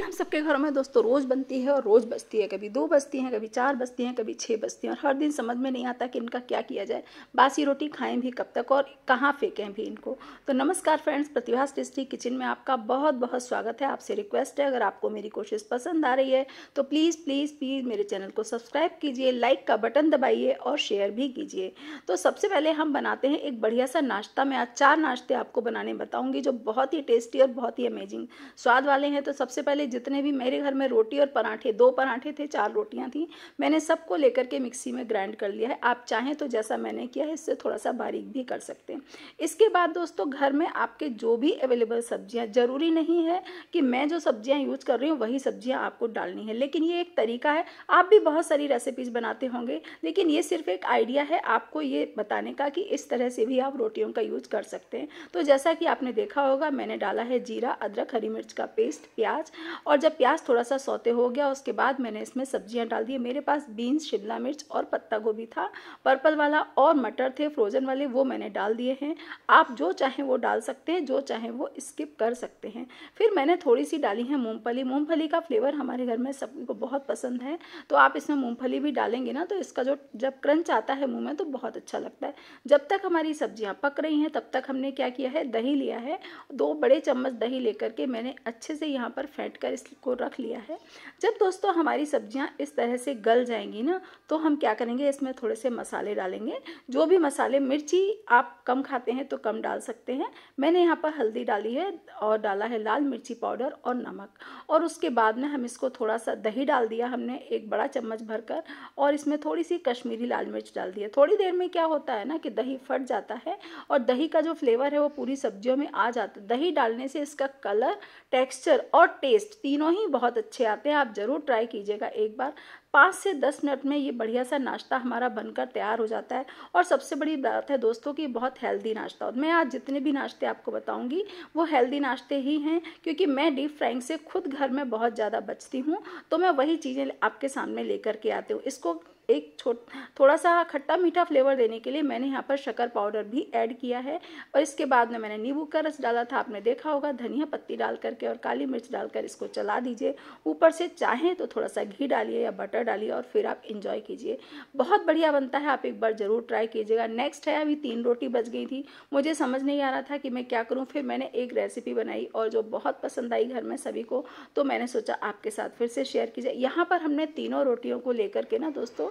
खिचड़ी हम सबके घरों में दोस्तों रोज़ बनती है और रोज़ बचती है कभी दो बचती हैं कभी चार बचती हैं कभी छः बचती हैं और हर दिन समझ में नहीं आता कि इनका क्या किया जाए बासी रोटी खाएं भी कब तक और कहाँ फेंकें भी इनको तो नमस्कार फ्रेंड्स प्रतिभा टेस्टी किचन में आपका बहुत बहुत स्वागत है आपसे रिक्वेस्ट है अगर आपको मेरी कोशिश पसंद आ रही है तो प्लीज़ प्लीज़ प्लीज़ मेरे चैनल को सब्सक्राइब कीजिए लाइक का बटन दबाइए और शेयर भी कीजिए तो सबसे पहले हम बनाते हैं एक बढ़िया सा नाश्ता मैं आज चार नाश्ते आपको बनाने बताऊँगी जो बहुत ही टेस्टी और बहुत ही अमेजिंग स्वाद वाले हैं तो सबसे पहले जितने भी मेरे घर में रोटी और पराठे दो पराठे थे चार रोटियाँ थी मैंने सबको लेकर के मिक्सी में ग्राइंड कर लिया है आप चाहें तो जैसा मैंने किया है इससे थोड़ा सा बारीक भी कर सकते हैं इसके बाद दोस्तों घर में आपके जो भी अवेलेबल सब्जियाँ ज़रूरी नहीं है कि मैं जो सब्जियाँ यूज कर रही हूँ वही सब्जियाँ आपको डालनी है लेकिन ये एक तरीका है आप भी बहुत सारी रेसिपीज़ बनाते होंगे लेकिन ये सिर्फ एक आइडिया है आपको ये बताने का कि इस तरह से भी आप रोटियों का यूज कर सकते हैं तो जैसा कि आपने देखा होगा मैंने डाला है जीरा अदरक हरी मिर्च का पेस्ट प्याज और जब प्याज थोड़ा सा सौते हो गया उसके बाद मैंने इसमें सब्जियां डाल दी मेरे पास बीन्स शिमला मिर्च और पत्ता गोभी था पर्पल वाला और मटर थे फ्रोजन वाले वो मैंने डाल दिए हैं आप जो चाहें वो डाल सकते हैं जो चाहें वो स्किप कर सकते हैं फिर मैंने थोड़ी सी डाली है मूँगफली मूँगफली का फ्लेवर हमारे घर में सभी को बहुत पसंद है तो आप इसमें मूँगफली भी डालेंगे ना तो इसका जो जब क्रंच आता है मुँह में तो बहुत अच्छा लगता है जब तक हमारी सब्जियाँ पक रही हैं तब तक हमने क्या किया है दही लिया है दो बड़े चम्मच दही लेकर के मैंने अच्छे से यहाँ पर फेंट कर इसको रख लिया है जब दोस्तों हमारी सब्जियां इस तरह से गल जाएंगी ना तो हम क्या करेंगे इसमें थोड़े से मसाले डालेंगे जो भी मसाले मिर्ची आप कम खाते हैं तो कम डाल सकते हैं मैंने यहाँ पर हल्दी डाली है और डाला है लाल मिर्ची पाउडर और नमक और उसके बाद में हम इसको थोड़ा सा दही डाल दिया हमने एक बड़ा चम्मच भरकर और इसमें थोड़ी सी कश्मीरी लाल मिर्च डाल दिया थोड़ी देर में क्या होता है ना कि दही फट जाता है और दही का जो फ्लेवर है वो पूरी सब्जियों में आ जाता है दही डालने से इसका कलर टेक्सचर और टेस्ट टेस्ट तीनों ही बहुत अच्छे आते हैं आप ज़रूर ट्राई कीजिएगा एक बार पाँच से दस मिनट में ये बढ़िया सा नाश्ता हमारा बनकर तैयार हो जाता है और सबसे बड़ी बात है दोस्तों कि बहुत हेल्दी नाश्ता और मैं आज जितने भी नाश्ते आपको बताऊंगी वो हेल्दी नाश्ते ही हैं क्योंकि मैं डीप फ्राइंग से खुद घर में बहुत ज़्यादा बचती हूँ तो मैं वही चीज़ें आपके सामने लेकर के आती हूँ इसको एक छोट थोड़ा सा खट्टा मीठा फ्लेवर देने के लिए मैंने यहाँ पर शक्कर पाउडर भी ऐड किया है और इसके बाद में मैंने नींबू का रस डाला था आपने देखा होगा धनिया पत्ती डाल करके और काली मिर्च डालकर इसको चला दीजिए ऊपर से चाहें तो थोड़ा सा घी डालिए या बटर डालिए और फिर आप इंजॉय कीजिए बहुत बढ़िया बनता है आप एक बार ज़रूर ट्राई कीजिएगा नेक्स्ट है अभी तीन रोटी बच गई थी मुझे समझ नहीं आ रहा था कि मैं क्या करूँ फिर मैंने एक रेसिपी बनाई और जो बहुत पसंद आई घर में सभी को तो मैंने सोचा आपके साथ फिर से शेयर कीजिए यहाँ पर हमने तीनों रोटियों को लेकर के ना दोस्तों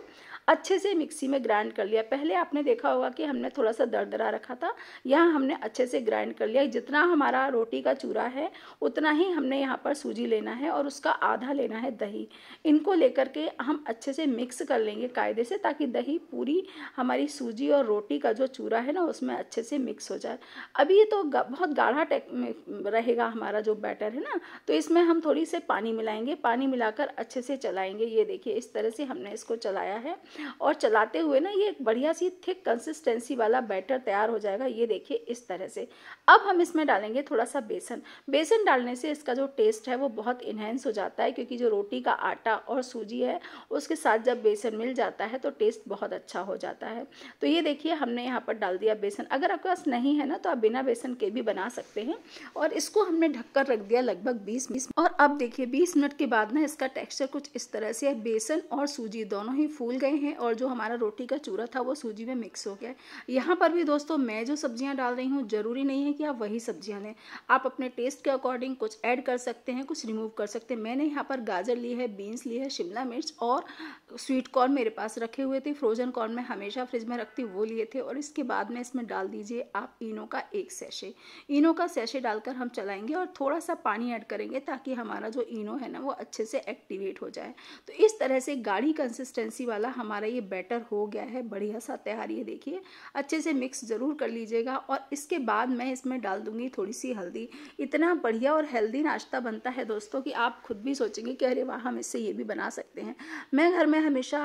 अच्छे से मिक्सी में ग्राइंड कर लिया पहले आपने देखा होगा कि हमने थोड़ा सा दरदरा रखा था यहाँ हमने अच्छे से ग्राइंड कर लिया जितना हमारा रोटी का चूरा है उतना ही हमने यहाँ पर सूजी लेना है और उसका आधा लेना है दही इनको लेकर के हम अच्छे से मिक्स कर लेंगे कायदे से ताकि दही पूरी हमारी सूजी और रोटी का जो चूरा है ना उसमें अच्छे से मिक्स हो जाए अभी ये तो बहुत गाढ़ा रहेगा हमारा जो बैटर है ना तो इसमें हम थोड़ी से पानी मिलाएंगे पानी मिलाकर अच्छे से चलाएंगे ये देखिए इस तरह से हमने इसको चलाया है और चलाते हुए ना ये एक बढ़िया सी थिक कंसिस्टेंसी वाला बैटर तैयार हो जाएगा ये देखिए इस तरह से अब हम इसमें डालेंगे थोड़ा सा बेसन बेसन डालने से इसका जो टेस्ट है वो बहुत इन्हेंस हो जाता है क्योंकि जो रोटी का आटा और सूजी है उसके साथ जब बेसन मिल जाता है तो टेस्ट बहुत अच्छा हो जाता है तो ये देखिए हमने यहाँ पर डाल दिया बेसन अगर आपके पास नहीं है ना तो आप बिना बेसन के भी बना सकते हैं और इसको हमने ढककर रख दिया लगभग 20 मिनट और अब देखिए 20 मिनट के बाद ना इसका टेक्सचर कुछ इस तरह से है बेसन और सूजी दोनों ही फूल फूल गए हैं और जो हमारा रोटी का चूरा था वो सूजी में मिक्स हो गया है यहाँ पर भी दोस्तों मैं जो सब्जियाँ डाल रही हूँ ज़रूरी नहीं है कि आप वही सब्जियाँ लें आप अपने टेस्ट के अकॉर्डिंग कुछ ऐड कर सकते हैं कुछ रिमूव कर सकते हैं मैंने यहाँ पर गाजर ली है बीन्स ली है शिमला मिर्च और स्वीट कॉर्न मेरे पास रखे हुए थे फ्रोजन कॉर्न मैं हमेशा फ्रिज में रखती वो लिए थे और इसके बाद में इसमें डाल दीजिए आप इनो का एक सैशे इनो का सैशे डालकर हम चलाएंगे और थोड़ा सा पानी ऐड करेंगे ताकि हमारा जो इनो है ना वो अच्छे से एक्टिवेट हो जाए तो इस तरह से गाढ़ी कंसिस्टेंसी वाला हमारा ये बैटर हो गया है बढ़िया सा तैयार ये देखिए अच्छे से मिक्स ज़रूर कर लीजिएगा और इसके बाद मैं इसमें डाल दूंगी थोड़ी सी हल्दी इतना बढ़िया और हेल्दी नाश्ता बनता है दोस्तों कि आप खुद भी सोचेंगे कि अरे वाह हम इससे ये भी बना सकते हैं मैं घर में हमेशा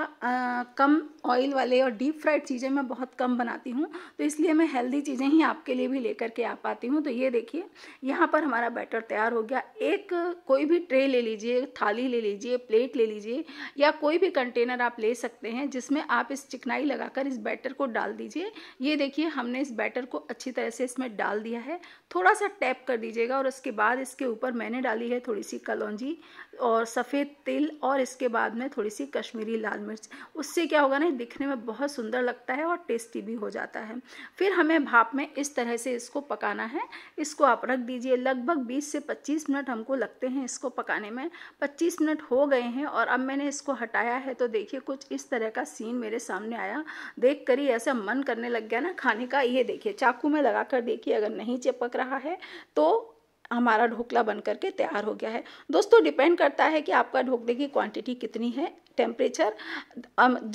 कम ऑयल वाले और डीप फ्राइड चीज़ें मैं बहुत कम बनाती हूँ तो इसलिए मैं हेल्दी चीज़ें ही आपके लिए भी लेकर के आ पाती हूँ तो ये देखिए यहाँ पर हमारा बैटर तैयार हो गया एक कोई भी ट्रे ले लीजिए थाली ले लीजिए प्लेट ले लीजिए या कोई भी कंटेनर आप ले सकते हैं जिसमें आप इस चिकनाई लगाकर इस बैटर को डाल दीजिए ये देखिए हमने इस बैटर को अच्छी तरह से इसमें डाल दिया है थोड़ा सा टैप कर दीजिएगा और उसके बाद इसके ऊपर मैंने डाली है थोड़ी सी कलौजी और सफ़ेद तिल और इसके बाद में थोड़ी सी कश्मीरी लाल मिर्च उससे क्या होगा ना दिखने में बहुत सुंदर लगता है और टेस्टी भी हो जाता है फिर हमें भाप में इस तरह से इसको पकाना है इसको आप रख दीजिए लगभग बीस से पच्चीस मिनट हमको लगते हैं इसको पकाने में पच्चीस मिनट हो गए हैं और अब मैंने इसको हटाया है तो देखिए कुछ कुछ इस तरह का सीन मेरे सामने आया देख कर ही ऐसा मन करने लग गया ना खाने का ये देखिए चाकू में लगा कर देखिए अगर नहीं चिपक रहा है तो हमारा ढोकला बन करके तैयार हो गया है दोस्तों डिपेंड करता है कि आपका ढोकले की क्वांटिटी कितनी है टेम्परेचर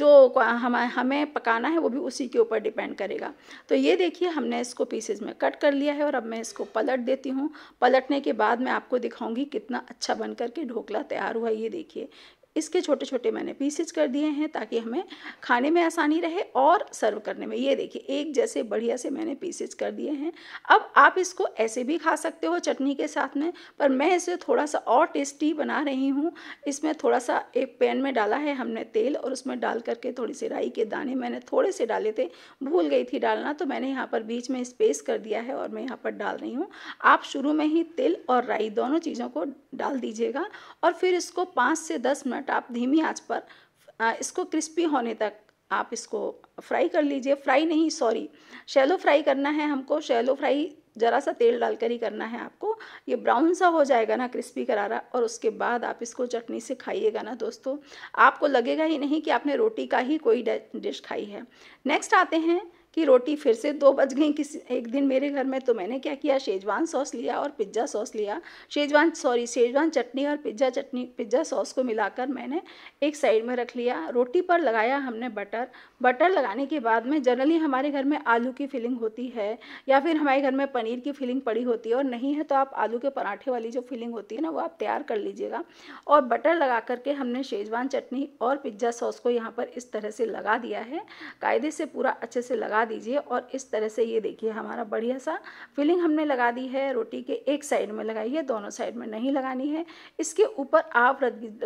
जो हम हमें पकाना है वो भी उसी के ऊपर डिपेंड करेगा तो ये देखिए हमने इसको पीसेज में कट कर लिया है और अब मैं इसको पलट देती हूँ पलटने के बाद मैं आपको दिखाऊंगी कितना अच्छा बन करके ढोकला तैयार हुआ ये देखिए इसके छोटे छोटे मैंने पीसेज कर दिए हैं ताकि हमें खाने में आसानी रहे और सर्व करने में ये देखिए एक जैसे बढ़िया से मैंने पीसेज कर दिए हैं अब आप इसको ऐसे भी खा सकते हो चटनी के साथ में पर मैं इसे थोड़ा सा और टेस्टी बना रही हूँ इसमें थोड़ा सा एक पैन में डाला है हमने तेल और उसमें डाल करके थोड़ी सी राई के दाने मैंने थोड़े से डाले थे भूल गई थी डालना तो मैंने यहाँ पर बीच में स्पेस कर दिया है और मैं यहाँ पर डाल रही हूँ आप शुरू में ही तिल और राई दोनों चीज़ों को डाल दीजिएगा और फिर इसको पाँच से दस मिनट मिनट आप धीमी आंच पर इसको क्रिस्पी होने तक आप इसको फ्राई कर लीजिए फ्राई नहीं सॉरी शैलो फ्राई करना है हमको शैलो फ्राई ज़रा सा तेल डालकर ही करना है आपको ये ब्राउन सा हो जाएगा ना क्रिस्पी करारा और उसके बाद आप इसको चटनी से खाइएगा ना दोस्तों आपको लगेगा ही नहीं कि आपने रोटी का ही कोई डिश खाई है नेक्स्ट आते हैं कि रोटी फिर से दो बज गई किसी एक दिन मेरे घर में तो मैंने क्या किया शेजवान सॉस लिया और पिज्ज़ा सॉस लिया शेजवान सॉरी शेजवान चटनी और पिज्ज़ा चटनी पिज्ज़ा सॉस को मिलाकर मैंने एक साइड में रख लिया रोटी पर लगाया हमने बटर बटर लगाने के बाद में जनरली हमारे घर में आलू की फिलिंग होती है या फिर हमारे घर में पनीर की फिलिंग पड़ी होती है और नहीं है तो आप आलू के पराठे वाली जो फिलिंग होती है ना वो आप तैयार कर लीजिएगा और बटर लगा करके हमने शेजवान चटनी और पिज्ज़ा सॉस को यहाँ पर इस तरह से लगा दिया है कायदे से पूरा अच्छे से लगा लगा दीजिए और इस तरह से ये देखिए हमारा बढ़िया सा फिलिंग हमने लगा दी है रोटी के एक साइड में लगाई है दोनों साइड में नहीं लगानी है इसके ऊपर आप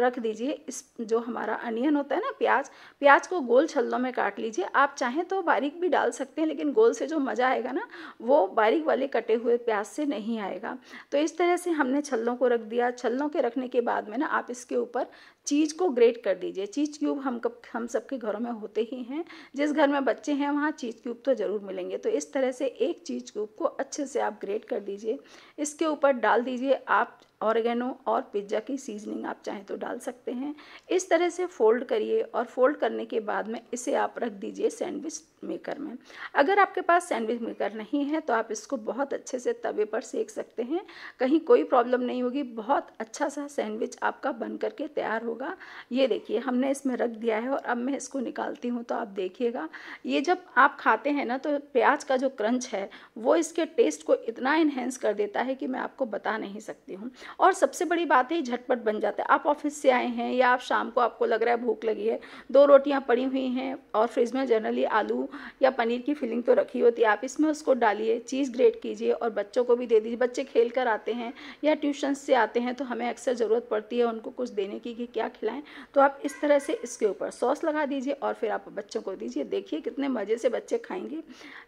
रख दीजिए इस जो हमारा अनियन होता है ना प्याज प्याज को गोल छल्लों में काट लीजिए आप चाहें तो बारीक भी डाल सकते हैं लेकिन गोल से जो मज़ा आएगा ना वो बारीक वाले कटे हुए प्याज से नहीं आएगा तो इस तरह से हमने छल्लों को रख दिया छल्लों के रखने के बाद में ना आप इसके ऊपर चीज़ को ग्रेट कर दीजिए चीज़ क्यूब हम कब हम सबके घरों में होते ही हैं जिस घर में बच्चे हैं वहाँ चीज़ क्यूब तो ज़रूर मिलेंगे तो इस तरह से एक चीज़ क्यूब को अच्छे से आप ग्रेट कर दीजिए इसके ऊपर डाल दीजिए आप ऑर्गेनो और पिज्ज़ा की सीजनिंग आप चाहें तो डाल सकते हैं इस तरह से फोल्ड करिए और फोल्ड करने के बाद में इसे आप रख दीजिए सैंडविच मेकर में अगर आपके पास सैंडविच मेकर नहीं है तो आप इसको बहुत अच्छे से तवे पर सेक सकते हैं कहीं कोई प्रॉब्लम नहीं होगी बहुत अच्छा सा सैंडविच आपका बन करके तैयार होगा ये देखिए हमने इसमें रख दिया है और अब मैं इसको निकालती हूँ तो आप देखिएगा ये जब आप खाते हैं ना तो प्याज का जो क्रंच है वो इसके टेस्ट को इतना इन्हेंस कर देता है कि मैं आपको बता नहीं सकती हूँ और सबसे बड़ी बात है झटपट बन जाता है आप ऑफिस से आए हैं या आप शाम को आपको लग रहा है भूख लगी है दो रोटियाँ पड़ी हुई हैं और फ्रिज में जनरली आलू या पनीर की फिलिंग तो रखी होती है आप इसमें उसको डालिए चीज़ ग्रेट कीजिए और बच्चों को भी दे दीजिए बच्चे खेल कर आते हैं या ट्यूशन से आते हैं तो हमें अक्सर ज़रूरत पड़ती है उनको कुछ देने की कि क्या खिलाएं तो आप इस तरह से इसके ऊपर सॉस लगा दीजिए और फिर आप बच्चों को दीजिए देखिए कितने मज़े से बच्चे खाएंगे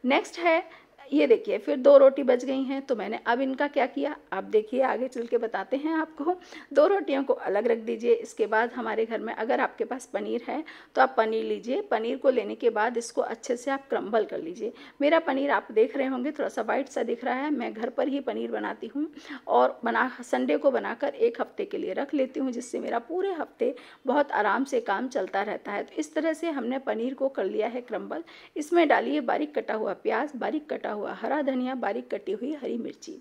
नेक्स्ट है ये देखिए फिर दो रोटी बच गई हैं तो मैंने अब इनका क्या किया आप देखिए आगे चल के बताते हैं आपको दो रोटियों को अलग रख दीजिए इसके बाद हमारे घर में अगर आपके पास पनीर है तो आप पनीर लीजिए पनीर को लेने के बाद इसको अच्छे से आप क्रम्बल कर लीजिए मेरा पनीर आप देख रहे होंगे थोड़ा सा वाइट सा दिख रहा है मैं घर पर ही पनीर बनाती हूँ और बना संडे को बनाकर एक हफ्ते के लिए रख लेती हूँ जिससे मेरा पूरे हफ्ते बहुत आराम से काम चलता रहता है तो इस तरह से हमने पनीर को कर लिया है क्रम्बल इसमें डालिए बारीक कटा हुआ प्याज बारीक कटा हुआ हरा धनिया बारीक कटी हुई हरी मिर्ची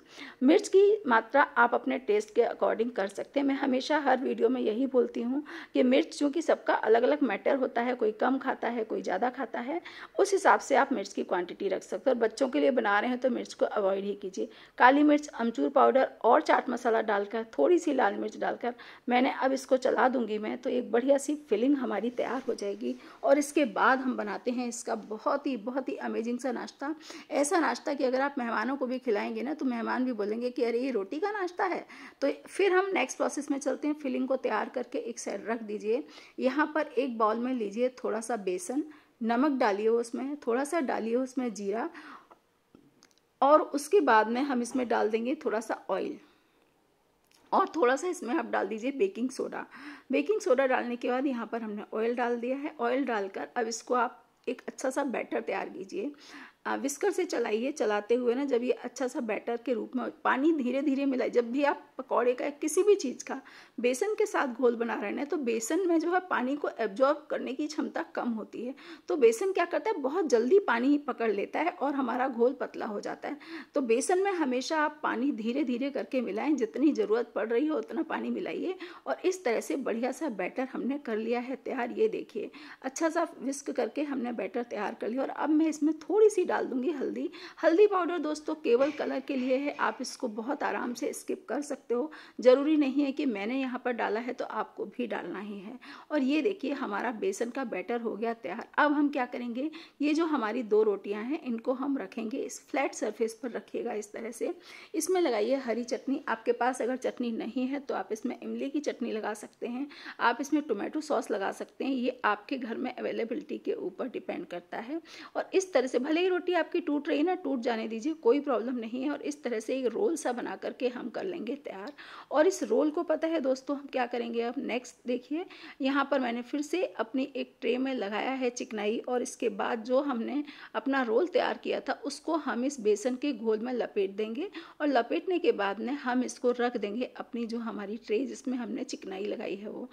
मिर्च की मात्रा आप अपने टेस्ट के अकॉर्डिंग कर सकते हैं मैं हमेशा हर वीडियो में यही बोलती हूँ कि मिर्च चूँकि सबका अलग अलग मैटर होता है कोई कम खाता है कोई ज़्यादा खाता है उस हिसाब से आप मिर्च की क्वांटिटी रख सकते हो और बच्चों के लिए बना रहे हैं तो मिर्च को अवॉइड ही कीजिए काली मिर्च अमचूर पाउडर और चाट मसाला डालकर थोड़ी सी लाल मिर्च डालकर मैंने अब इसको चला दूंगी मैं तो एक बढ़िया सी फिलिंग हमारी तैयार हो जाएगी और इसके बाद हम बनाते हैं इसका बहुत ही बहुत ही अमेजिंग सा नाश्ता ऐसा नाश्ता की अगर आप मेहमानों को भी खिलाएंगे ना तो मेहमान भी बोलेंगे कि अरे ये रोटी का नाश्ता है तो फिर हम नेक्स्ट प्रोसेस में चलते हैं फिलिंग को तैयार करके एक साइड रख दीजिए यहाँ पर एक बाउल में लीजिए थोड़ा सा बेसन नमक डालिए उसमें थोड़ा सा डालिए उसमें जीरा और उसके बाद में हम इसमें डाल देंगे थोड़ा सा ऑयल और थोड़ा सा इसमें आप डाल दीजिए बेकिंग सोडा बेकिंग सोडा डालने के बाद यहाँ पर हमने ऑयल डाल दिया है ऑयल डालकर अब इसको आप एक अच्छा सा बैटर तैयार कीजिए विस्कर से चलाइए चलाते हुए ना जब ये अच्छा सा बैटर के रूप में पानी धीरे धीरे मिलाए जब भी आप पकौड़े का किसी भी चीज़ का बेसन के साथ घोल बना रहे हैं तो बेसन में जो है पानी को एब्जॉर्ब करने की क्षमता कम होती है तो बेसन क्या करता है बहुत जल्दी पानी ही पकड़ लेता है और हमारा घोल पतला हो जाता है तो बेसन में हमेशा आप पानी धीरे धीरे करके मिलाएं जितनी ज़रूरत पड़ रही हो उतना पानी मिलाइए और इस तरह से बढ़िया सा बैटर हमने कर लिया है तैयार ये देखिए अच्छा सा विस्क करके हमने बैटर तैयार कर लिया और अब मैं इसमें थोड़ी सी डाल दूंगी हल्दी हल्दी पाउडर दोस्तों केवल कलर के लिए है आप इसको बहुत आराम से स्किप कर सकते हो ज़रूरी नहीं है कि मैंने यहाँ पर डाला है तो आपको भी डालना ही है और ये देखिए हमारा बेसन का बैटर हो गया तैयार अब हम क्या करेंगे ये जो हमारी दो रोटियाँ हैं इनको हम रखेंगे इस फ्लैट सरफेस पर रखिएगा इस तरह से इसमें लगाइए हरी चटनी आपके पास अगर चटनी नहीं है तो आप इसमें इमली की चटनी लगा सकते हैं आप इसमें टोमेटो सॉस लगा सकते हैं ये आपके घर में अवेलेबिलिटी के ऊपर डिपेंड करता है और इस तरह से भले ही रोटी आपकी टूट रही है ना टूट जाने दीजिए कोई प्रॉब्लम नहीं है और इस तरह से एक रोल सा बना करके हम कर लेंगे तैयार और इस रोल को पता है दोस्तों हम क्या करेंगे अब नेक्स्ट देखिए यहाँ पर मैंने फिर से अपनी एक ट्रे में लगाया है चिकनाई और इसके बाद जो हमने अपना रोल तैयार किया था उसको हम इस बेसन के घोल में लपेट देंगे और लपेटने के बाद में हम इसको रख देंगे अपनी जो हमारी ट्रे जिसमें हमने चिकनाई लगाई है वो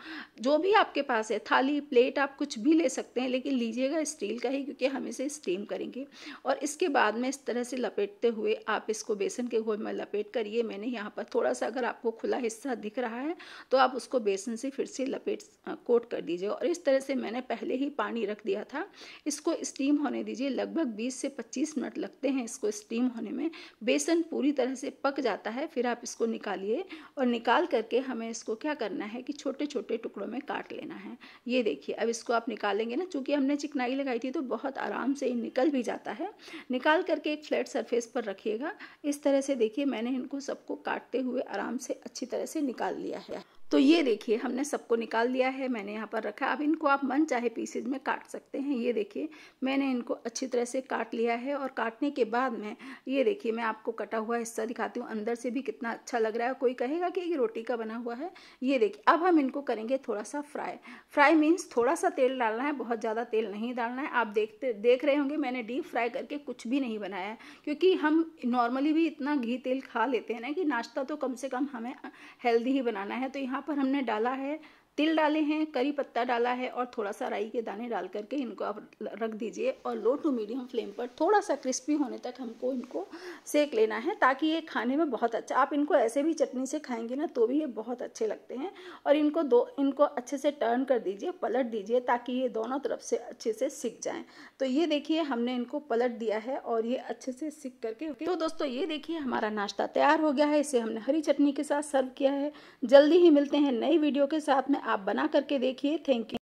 जो भी आपके पास है थाली प्लेट आप कुछ भी ले सकते हैं लेकिन लीजिएगा स्टील का ही क्योंकि हम इसे स्टीम करेंगे और इसके बाद में इस तरह से लपेटते हुए आप इसको बेसन के घोल में लपेट कर ये मैंने यहाँ पर थोड़ा सा अगर आपको खुला हिस्सा दिख रहा है तो आप उसको बेसन से फिर से लपेट कोट कर दीजिए और इस तरह से मैंने पहले ही पानी रख दिया था इसको स्टीम होने दीजिए लगभग 20 से 25 मिनट लगते हैं इसको स्टीम होने में बेसन पूरी तरह से पक जाता है फिर आप इसको निकालिए और निकाल करके हमें इसको क्या करना है कि छोटे छोटे टुकड़ों में काट लेना है ये देखिए अब इसको आप निकालेंगे ना चूँकि हमने चिकनाई लगाई थी तो बहुत आराम से निकल भी जाता है है निकाल करके एक फ्लैट सरफेस पर रखिएगा इस तरह से देखिए मैंने इनको सबको काटते हुए आराम से अच्छी तरह से निकाल लिया है तो ये देखिए हमने सबको निकाल दिया है मैंने यहाँ पर रखा अब इनको आप मन चाहे पीसेज में काट सकते हैं ये देखिए मैंने इनको अच्छी तरह से काट लिया है और काटने के बाद में ये देखिए मैं आपको कटा हुआ हिस्सा दिखाती हूँ अंदर से भी कितना अच्छा लग रहा है कोई कहेगा कि ये रोटी का बना हुआ है ये देखिए अब हम इनको करेंगे थोड़ा सा फ्राई फ्राई मीन्स थोड़ा सा तेल डालना है बहुत ज़्यादा तेल नहीं डालना है आप देखते देख रहे होंगे मैंने डीप फ्राई करके कुछ भी नहीं बनाया है क्योंकि हम नॉर्मली भी इतना घी तेल खा लेते हैं ना कि नाश्ता तो कम से कम हमें हेल्दी ही बनाना है तो यहाँ यहाँ पर हमने डाला है तिल डाले हैं करी पत्ता डाला है और थोड़ा सा राई के दाने डाल करके इनको आप रख दीजिए और लो टू मीडियम फ्लेम पर थोड़ा सा क्रिस्पी होने तक हमको इनको सेक लेना है ताकि ये खाने में बहुत अच्छा आप इनको ऐसे भी चटनी से खाएंगे ना तो भी ये बहुत अच्छे लगते हैं और इनको दो इनको अच्छे से टर्न कर दीजिए पलट दीजिए ताकि ये दोनों तरफ से अच्छे से सीख जाएँ तो ये देखिए हमने इनको पलट दिया है और ये अच्छे से सीख करके तो दोस्तों ये देखिए हमारा नाश्ता तैयार हो गया है इसे हमने हरी चटनी के साथ सर्व किया है जल्दी ही मिलते हैं नई वीडियो के साथ में आप बना करके देखिए थैंक यू